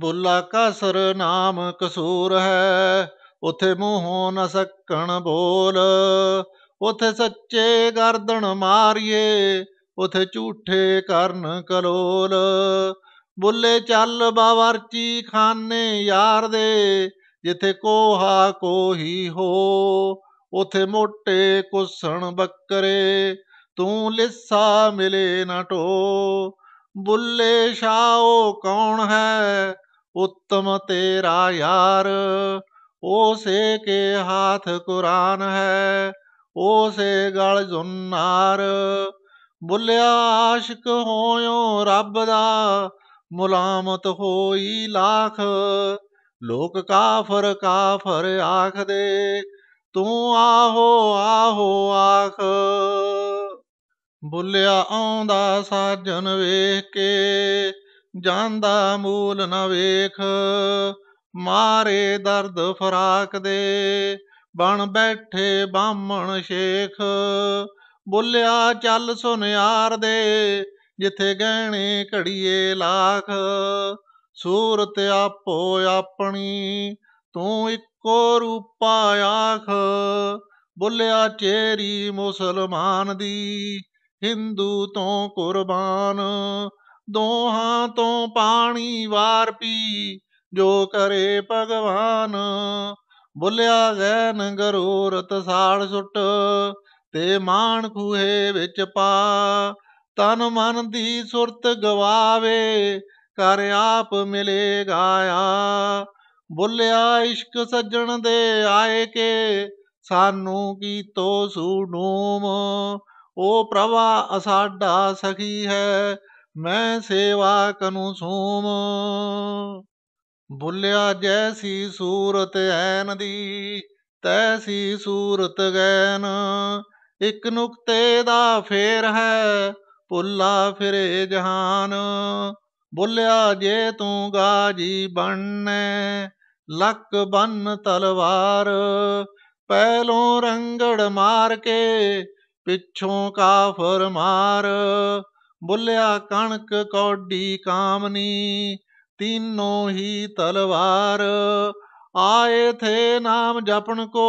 ਬੁੱਲਾ ਕਸਰ ਨਾਮ ਕਸੂਰ ਹੈ ਉਥੇ ਮੂੰਹੋਂ ਨ ਸਕਣ ਬੋਲ ਉਥੇ ਸੱਚੇ ਗਰਦਨ ਮਾਰੀਏ ਉਥੇ ਝੂਠੇ ਕਰਨ ਕਲੋਲ ਬੁੱਲੇ ਚੱਲ ਬਾਵਰਚੀ ਖਾਨੇ ਯਾਰ ਦੇ ਜਿੱਥੇ ਕੋਹਾ ਕੋਹੀ ਹੋ ਉਥੇ ਮੋਟੇ ਕੁਸਣ ਬੱਕਰੇ ਤੂੰ ਲਿੱਸਾ ਮਿਲੇ ਨਾ ਟੋ ਬੁੱਲੇ ਸ਼ਾਓ ਕੌਣ ਹੈ ਉੱਤਮ ਤੇਰਾ ਯਾਰ ਉਸੇ ਕੇ ਹੱਥ ਕੁਰਾਨ ਹੈ ਉਸੇ ਗਲ ਜੁਨਾਰ ਬੁੱਲਿਆ ਆਸ਼ਿਕ ਹੋਇਓ ਰੱਬ ਦਾ ਮੁਲਾਮਤ ਹੋਈ ਲੱਖ ਲੋਕ ਕਾਫਰ ਕਾਫਰ ਆਖਦੇ ਤੂੰ ਆਹੋ ਆਹੋ ਆਖ ਬੁੱਲਿਆ ਆਉਂਦਾ ਸਾਜਨ ਵੇਖ ਕੇ ਜਾਂਦਾ ਮੂਲ ਨਾ ਵੇਖ ਮਾਰੇ ਦਰਦ ਫਰਾਕ ਦੇ ਬਣ ਬੈਠੇ ਬਾਹਮਣ ਸ਼ੇਖ ਬੋਲਿਆ ਚੱਲ ਸੁਨਿਆਰ ਦੇ ਜਿੱਥੇ ਗਹਿਣੇ ਘੜੀਏ ਲੱਖ ਸੂਰਤ ਆਪੋ ਆਪਣੀ ਤੂੰ ਇੱਕੋ ਰੂਪਾ ਆਖ ਬੋਲਿਆ ਚੇਰੀ ਮੁਸਲਮਾਨ ਦੀ ਹਿੰਦੂ ਤੋਂ ਕੁਰਬਾਨ ਦੋਹਾਂ ਤੋਂ ਪਾਣੀ ਵਾਰ ਪੀ ਜੋ ਕਰੇ ਭਗਵਾਨ ਬੁੱਲਿਆ ਜ਼ੈਨ ਗਰੂ ਰਤਸਾਲ ਸੁੱਟ ਤੇ ਮਾਣ ਖੂਹੇ ਵਿੱਚ ਪਾ ਤਨ ਮਨ ਦੀ ਸੁਰਤ ਗਵਾਵੇ ਕਰ ਆਪ ਮਿਲੇਗਾ ਆ ਬੁੱਲਿਆ ਇਸ਼ਕ ਸੱਜਣ ਦੇ ਆਏ ਕੇ ਸਾਨੂੰ ਕੀ ਤੋ ਸੂਨੂਮ ਉਹ ਪ੍ਰਵਾ ਅਸਾਡਾ ਸਖੀ ਹੈ ਮੈਂ ਸੇਵਾ ਕਨੂ ਸੂਮ ਬੁੱਲਿਆ ਜੈਸੀ ਸੂਰਤ ਐਨ ਦੀ ਤੈਸੀ ਸੂਰਤ ਗੈਨ ਇੱਕ ਨੁਕਤੇ ਦਾ ਫੇਰ ਹੈ ਪੁੱਲਾ ਫਿਰੇ ਜਹਾਨ ਬੁੱਲਿਆ ਜੇ ਤੂੰ ਗਾਜੀ ਬਣਨੇ ਲੱਕ ਬੰਨ ਤਲਵਾਰ ਪਹਿਲੋਂ ਰੰਗੜ ਮਾਰ ਕੇ ਪਿੱਛੋਂ ਕਾਫਰ ਮਾਰ ਬੁੱਲਿਆ ਕਣਕ ਕੌਡੀ ਕਾਮਨੀ ਤੀਨੋ ਹੀ ਤਲਵਾਰ ਆਏ ਥੇ ਨਾਮ ਜਪਣ ਕੋ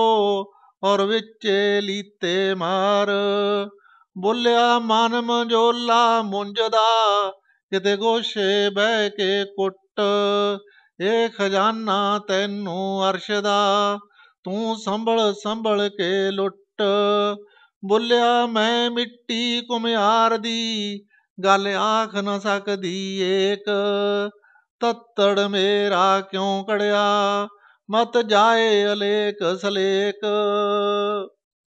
ਔਰ ਵਿੱਚੇ ਲੀਤੇ ਮਾਰ ਬੁੱਲਿਆ ਮਨ ਮੰਜੋਲਾ ਮੁੰਜਦਾ ਕਿਤੇ ਗੋਸ਼ੇ ਬਹਿ ਕੇ ਕੁੱਟ ਏ ਖਜ਼ਾਨਾ ਤੈਨੂੰ ਅਰਸ਼ ਦਾ ਤੂੰ ਸੰਭਲ ਸੰਭਲ ਕੇ ਲੁੱਟ ਬੁੱਲਿਆ ਮੈਂ ਮਿੱਟੀ ਕੁਮਿਆਰ ਦੀ ਗੱਲ ਆਖ ਨਾ ਸਕਦੀ ਏਕ ਤੱਤੜ ਮੇਰਾ ਕਿਉਂ ਕੜਿਆ ਮਤ ਜਾਏ ਅਲੇਕ ਸਲੇਕ